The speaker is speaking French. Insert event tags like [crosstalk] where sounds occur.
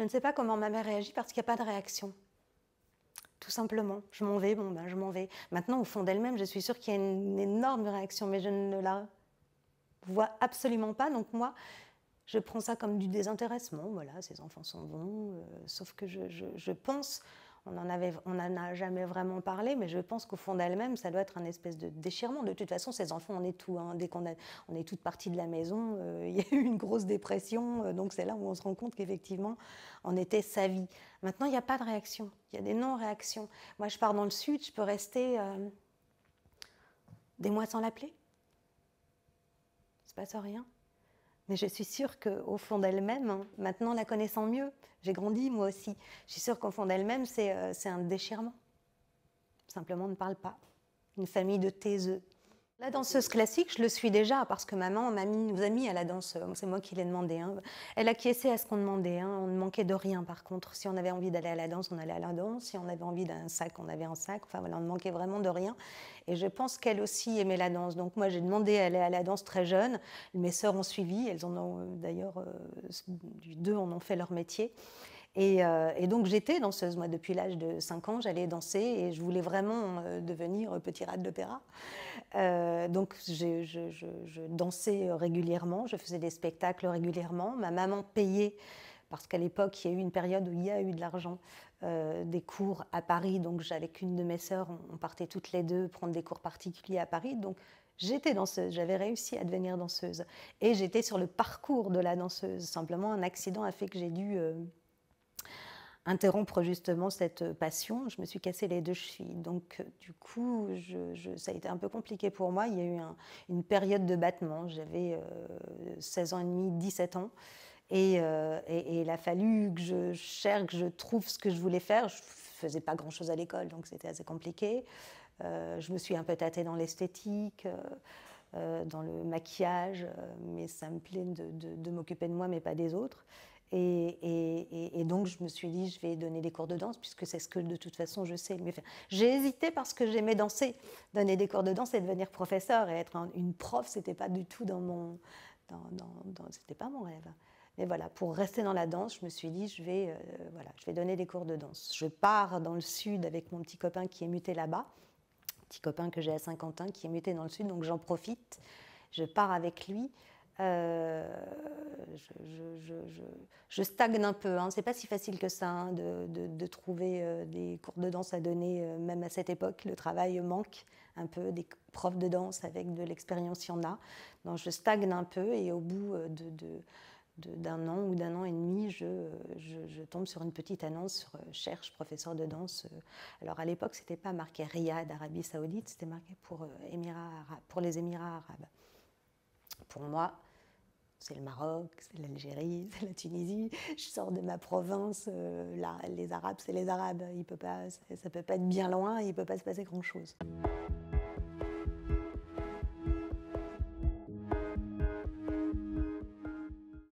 Je ne sais pas comment ma mère réagit parce qu'il n'y a pas de réaction. Tout simplement, je m'en vais, bon ben je m'en vais. Maintenant, au fond d'elle-même, je suis sûre qu'il y a une énorme réaction, mais je ne la vois absolument pas. Donc moi, je prends ça comme du désintéressement. Voilà, ces enfants sont bons, euh, sauf que je pense on n'en on en a jamais vraiment parlé, mais je pense qu'au fond d'elle-même, ça doit être un espèce de déchirement. De toute façon, ces enfants, on est tout. Hein. Dès qu'on on est toute partie de la maison, euh, il y a eu une grosse dépression. Euh, donc c'est là où on se rend compte qu'effectivement, on était sa vie. Maintenant, il n'y a pas de réaction. Il y a des non-réactions. Moi, je pars dans le sud, je peux rester euh, des mois sans l'appeler. Il ne se passe rien. Mais je suis sûre qu'au fond d'elle-même, hein, maintenant la connaissant mieux, j'ai grandi moi aussi, je suis sûre qu'au fond d'elle-même, c'est euh, un déchirement. Simplement, ne parle pas. Une famille de taiseux. La danseuse classique, je le suis déjà parce que maman m'a nous a mis à la danse. Euh, c'est moi qui l'ai demandé. Hein. Elle acquiesçait à ce qu'on demandait. Hein. On ne manquait de rien par contre. Si on avait envie d'aller à la danse, on allait à la danse. Si on avait envie d'un sac, on avait un sac. Enfin voilà, on ne manquait vraiment de rien. Et je pense qu'elle aussi aimait la danse. Donc moi, j'ai demandé à aller à la danse très jeune. Mes sœurs ont suivi. Elles en ont euh, d'ailleurs, euh, deux en ont fait leur métier. Euh, et, donc j'étais danseuse, moi, depuis l'âge de 5 ans, j'allais danser et je voulais vraiment euh, devenir petit rat d'opéra. Euh, donc je, dansais régulièrement, je faisais des spectacles régulièrement. Ma maman payait parce qu'à l'époque, il y a eu une période où il y a eu de l'argent, des cours à Paris. Donc, j'avais qu'une de mes sœurs, on partait toutes les deux prendre des cours particuliers à Paris. Donc, j'étais danseuse, j'avais réussi à devenir danseuse. Et j'étais sur le parcours de la danseuse. Simplement, un accident a fait que j'ai dû interrompre justement cette passion. Je me suis cassé les deux chevilles. Donc, du coup, je, ça a été un peu compliqué pour moi. Il y a eu une période de battement. J'avais 16 euh, ans et demi, 17 ans. Euh, et, il a fallu que je cherche, que je trouve ce que je voulais faire. Je faisais pas grand-chose à l'école, donc c'était assez compliqué. Euh, je me suis un peu tâtée dans l'esthétique. dans le maquillage, mais ça me plaît de m'occuper de moi, mais pas des autres. Et, donc, je me suis dit, je vais donner des cours de danse, puisque c'est ce que de toute façon je sais. faire. j'ai hésité parce que j'aimais danser. Donner des cours de danse et devenir professeur et être une prof, c'était pas du tout dans mon. c'était pas mon rêve. Mais voilà, pour rester dans la danse, je me suis dit, je vais, euh, voilà, je vais donner des cours de danse. Je pars dans le sud avec mon petit copain qui est muté là-bas, petit copain que j'ai à Saint-Quentin qui est muté dans le sud, donc j'en profite. Je pars avec lui. Euh, je, stagne un peu. Hein. C'est pas si facile que ça hein, de, trouver euh, des cours de danse à donner, euh, même à cette époque. Le travail manque un peu des profs de danse avec de l'expérience, il y en a. Donc je stagne un peu et au bout d'un an ou d'un an et demi, je, tombe sur une petite annonce sur cherche professeur de danse. Alors à l'époque, c'était pas marqué Riyad, Arabie Saoudite, c'était marqué pour, pour les Émirats arabes. Pour moi, c'est le Maroc, c'est l'Algérie, [laughs] c'est la Tunisie. Je sors de ma province, euh, les Arabes, c'est les Arabes. Il peut pas, ça ne peut pas être bien loin, il ne peut pas se passer grand-chose.